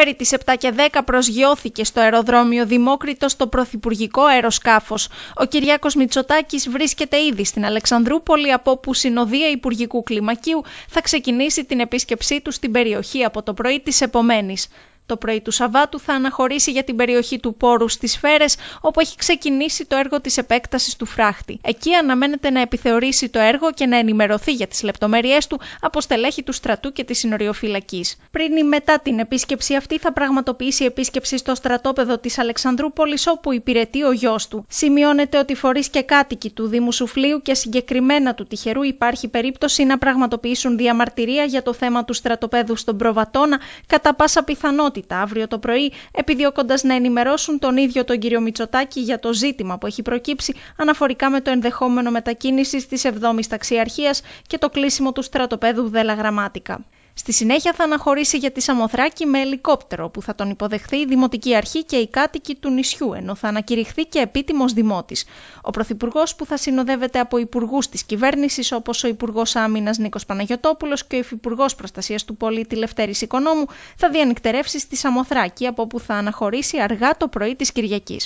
Περί τις 7 και 10 προσγειώθηκε στο αεροδρόμιο Δημόκριτος το Πρωθυπουργικό Αεροσκάφος. Ο Κυριάκος Μητσοτάκης βρίσκεται ήδη στην Αλεξανδρούπολη από όπου συνοδεία Υπουργικού Κλιμακίου θα ξεκινήσει την επίσκεψή του στην περιοχή από το πρωί της επομένης. Το πρωί του Σαββάτου θα αναχωρήσει για την περιοχή του Πόρου στις φέρες όπου έχει ξεκινήσει το έργο της επέκτασης του φράχτη. Εκεί αναμένεται να επιθεωρήσει το έργο και να ενημερωθεί για τις λεπτομέρειές του από στελέχη του στρατού και της συνοριοφυλακής. Πριν ή μετά την επίσκεψη αυτή θα πραγματοποιήσει επίσκεψη στο στρατόπεδο της Αλεξανδρούπολης όπου υπηρετεί ο γιος του. Σημειώνεται ότι φορείς και κάτοικοι του Δήμου Σουφλίου και συγκεκριμένα του Τυχερού υπάρχει περίπτωση να πραγματοποιήσουν διαμαρτυρία για το θέμα του στρατοπέδου στον Προβατόνα κατά πάσα πιθανότητα αύριο το πρωί, επιδιώκοντας να ενημερώσουν τον ίδιο τον κύριο Μητσοτάκη για το ζήτημα που έχει προκύψει αναφορικά με το ενδεχόμενο μετακίνησης της 7η Ταξιαρχίας και το κλείσιμο του στρατοπέδου Δέλα Γραμμάτικα. Στη συνέχεια θα αναχωρήσει για τη Σαμοθράκη με ελικόπτερο που θα τον υποδεχθεί η Δημοτική Αρχή και οι κάτοικοι του νησιού, ενώ θα ανακηρυχθεί και επίτιμος δημότης. Ο Πρωθυπουργός που θα συνοδεύεται από υπουργούς της κυβέρνησης όπως ο Υπουργός Άμυνας Νίκος Παναγιοτόπουλος και ο Υφυπουργός Προστασίας του Πολίτη Λευτέρης Οικονόμου θα διανυκτερεύσει στη Σαμοθράκη από όπου θα αναχωρήσει αργά το πρωί της Κυριακής.